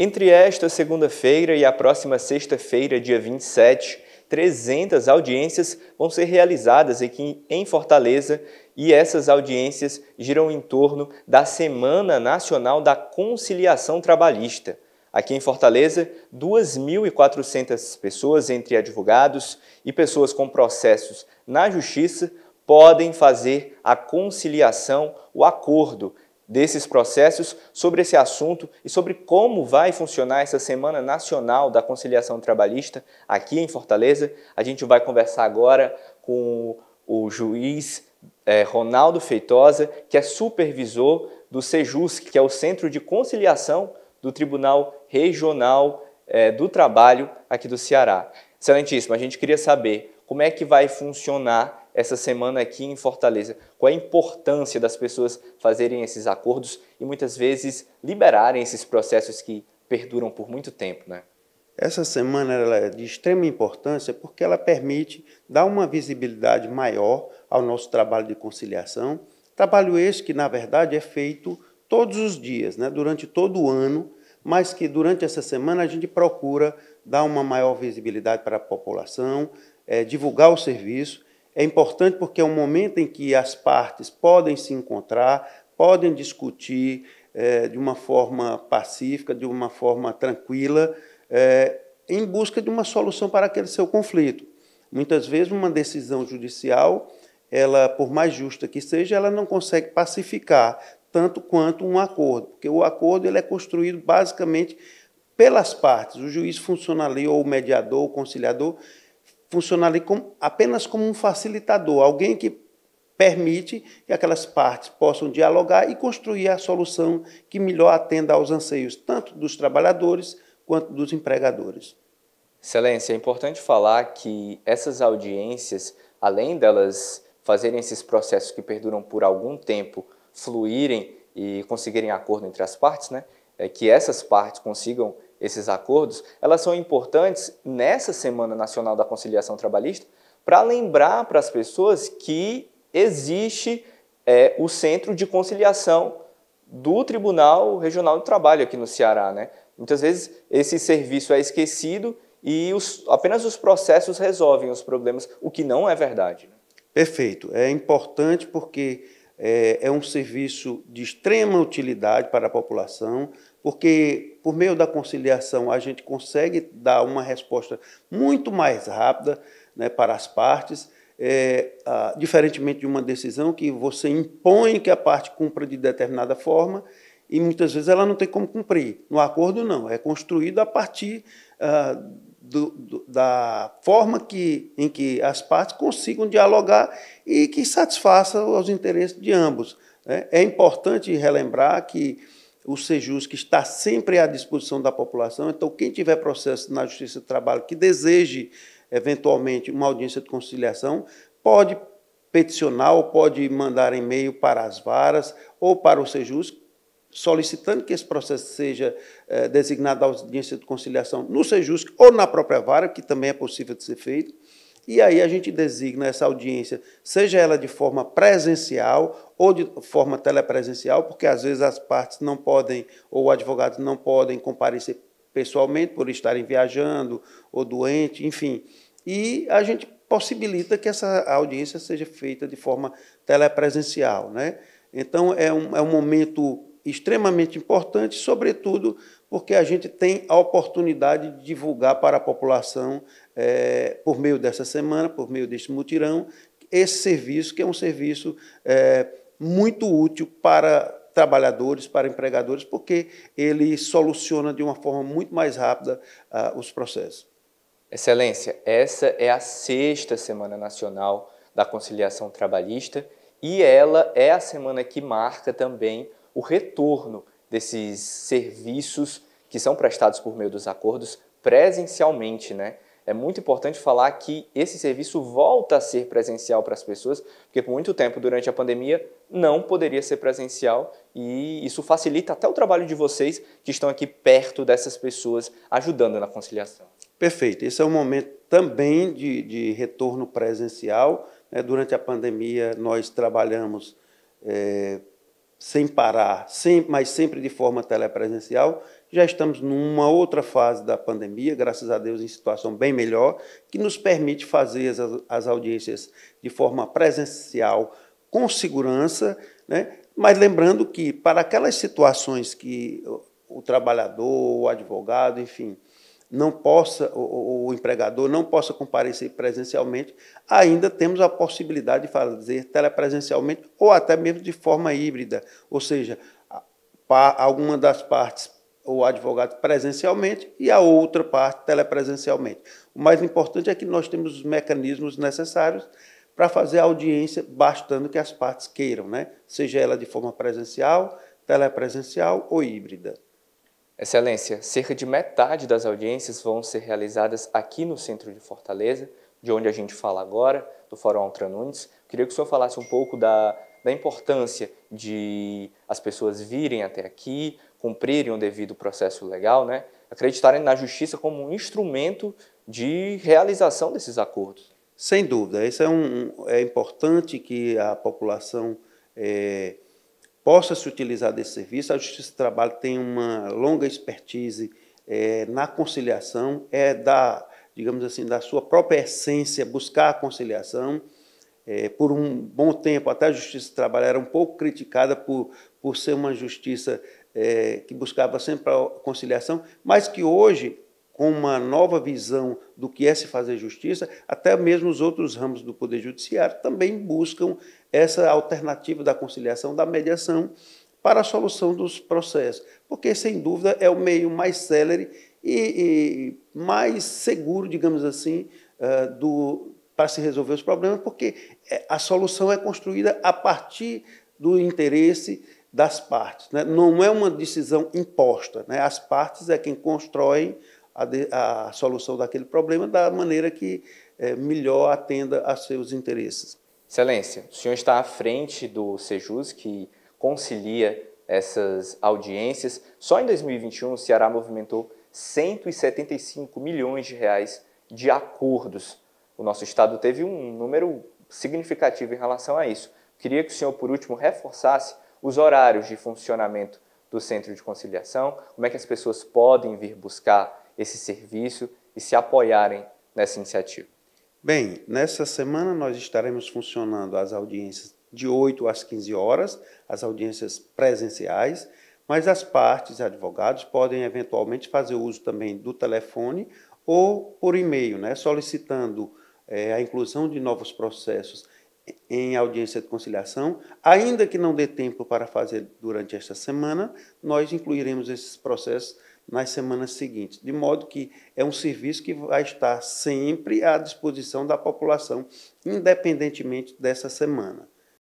Entre esta segunda-feira e a próxima sexta-feira, dia 27, 300 audiências vão ser realizadas aqui em Fortaleza e essas audiências giram em torno da Semana Nacional da Conciliação Trabalhista. Aqui em Fortaleza, 2.400 pessoas, entre advogados e pessoas com processos na Justiça, podem fazer a conciliação, o acordo desses processos, sobre esse assunto e sobre como vai funcionar essa Semana Nacional da Conciliação Trabalhista aqui em Fortaleza. A gente vai conversar agora com o juiz é, Ronaldo Feitosa, que é supervisor do SEJUSC, que é o Centro de Conciliação do Tribunal Regional é, do Trabalho aqui do Ceará. Excelentíssimo, a gente queria saber como é que vai funcionar essa semana aqui em Fortaleza. Qual é a importância das pessoas fazerem esses acordos e muitas vezes liberarem esses processos que perduram por muito tempo, né? Essa semana ela é de extrema importância porque ela permite dar uma visibilidade maior ao nosso trabalho de conciliação. Trabalho esse que, na verdade, é feito todos os dias, né? durante todo o ano, mas que durante essa semana a gente procura dar uma maior visibilidade para a população, é, divulgar o serviço é importante porque é um momento em que as partes podem se encontrar, podem discutir é, de uma forma pacífica, de uma forma tranquila, é, em busca de uma solução para aquele seu conflito. Muitas vezes uma decisão judicial, ela por mais justa que seja, ela não consegue pacificar tanto quanto um acordo, porque o acordo ele é construído basicamente pelas partes. O juiz ali ou o mediador, o conciliador, funciona ali como, apenas como um facilitador, alguém que permite que aquelas partes possam dialogar e construir a solução que melhor atenda aos anseios tanto dos trabalhadores quanto dos empregadores. Excelência, é importante falar que essas audiências, além delas fazerem esses processos que perduram por algum tempo, fluírem e conseguirem acordo entre as partes, né? É que essas partes consigam esses acordos, elas são importantes nessa Semana Nacional da Conciliação Trabalhista para lembrar para as pessoas que existe é, o Centro de Conciliação do Tribunal Regional do Trabalho aqui no Ceará. Né? Muitas vezes esse serviço é esquecido e os, apenas os processos resolvem os problemas, o que não é verdade. Né? Perfeito. É importante porque é, é um serviço de extrema utilidade para a população, porque por meio da conciliação a gente consegue dar uma resposta muito mais rápida né, para as partes, é, a, diferentemente de uma decisão que você impõe que a parte cumpra de determinada forma e muitas vezes ela não tem como cumprir. No acordo, não, é construído a partir ah, do, do, da forma que, em que as partes consigam dialogar e que satisfaça os interesses de ambos. Né? É importante relembrar que o Sejus que está sempre à disposição da população. Então, quem tiver processo na Justiça do Trabalho que deseje, eventualmente, uma audiência de conciliação, pode peticionar ou pode mandar e-mail para as varas ou para o Sejus solicitando que esse processo seja eh, designado à audiência de conciliação no Sejus ou na própria vara, que também é possível de ser feito. E aí a gente designa essa audiência, seja ela de forma presencial ou de forma telepresencial, porque às vezes as partes não podem, ou advogados não podem comparecer pessoalmente por estarem viajando ou doente, enfim. E a gente possibilita que essa audiência seja feita de forma telepresencial. Né? Então é um, é um momento extremamente importante, sobretudo porque a gente tem a oportunidade de divulgar para a população é, por meio dessa semana, por meio deste mutirão, esse serviço, que é um serviço é, muito útil para trabalhadores, para empregadores, porque ele soluciona de uma forma muito mais rápida uh, os processos. Excelência, essa é a sexta Semana Nacional da Conciliação Trabalhista e ela é a semana que marca também o retorno desses serviços que são prestados por meio dos acordos presencialmente, né? é muito importante falar que esse serviço volta a ser presencial para as pessoas, porque por muito tempo durante a pandemia não poderia ser presencial e isso facilita até o trabalho de vocês que estão aqui perto dessas pessoas, ajudando na conciliação. Perfeito. Esse é um momento também de, de retorno presencial. Né? Durante a pandemia, nós trabalhamos é, sem parar, sem, mas sempre de forma telepresencial já estamos numa outra fase da pandemia, graças a Deus em situação bem melhor, que nos permite fazer as, as audiências de forma presencial, com segurança, né? mas lembrando que para aquelas situações que o, o trabalhador, o advogado, enfim, não possa, o, o empregador não possa comparecer presencialmente, ainda temos a possibilidade de fazer telepresencialmente ou até mesmo de forma híbrida, ou seja, alguma das partes ou advogado presencialmente e a outra parte telepresencialmente. O mais importante é que nós temos os mecanismos necessários para fazer a audiência bastando que as partes queiram, né? seja ela de forma presencial, telepresencial ou híbrida. Excelência, cerca de metade das audiências vão ser realizadas aqui no centro de Fortaleza, de onde a gente fala agora, do Fórum Altra Nunes. Queria que o senhor falasse um pouco da, da importância de as pessoas virem até aqui, cumprirem o devido processo legal, né, acreditarem na justiça como um instrumento de realização desses acordos. Sem dúvida, isso é, um, é importante que a população é, possa se utilizar desse serviço. A Justiça do Trabalho tem uma longa expertise é, na conciliação, é da, digamos assim, da sua própria essência buscar a conciliação. É, por um bom tempo, até a Justiça do Trabalho era um pouco criticada por, por ser uma justiça é, que buscava sempre a conciliação, mas que hoje, com uma nova visão do que é se fazer justiça, até mesmo os outros ramos do Poder Judiciário também buscam essa alternativa da conciliação, da mediação, para a solução dos processos, porque sem dúvida é o meio mais célere e, e mais seguro, digamos assim, uh, do, para se resolver os problemas, porque é, a solução é construída a partir do interesse das partes. Né? Não é uma decisão imposta. Né? As partes é quem constrói a, de, a solução daquele problema da maneira que é, melhor atenda a seus interesses. Excelência, o senhor está à frente do Sejus, que concilia essas audiências. Só em 2021, o Ceará movimentou 175 milhões de reais de acordos. O nosso estado teve um número significativo em relação a isso. Queria que o senhor, por último, reforçasse os horários de funcionamento do centro de conciliação, como é que as pessoas podem vir buscar esse serviço e se apoiarem nessa iniciativa. Bem, nessa semana nós estaremos funcionando as audiências de 8 às 15 horas, as audiências presenciais, mas as partes, advogados, podem eventualmente fazer uso também do telefone ou por e-mail, né, solicitando é, a inclusão de novos processos em audiência de conciliação, ainda que não dê tempo para fazer durante esta semana, nós incluiremos esses processos nas semanas seguintes, de modo que é um serviço que vai estar sempre à disposição da população, independentemente dessa semana.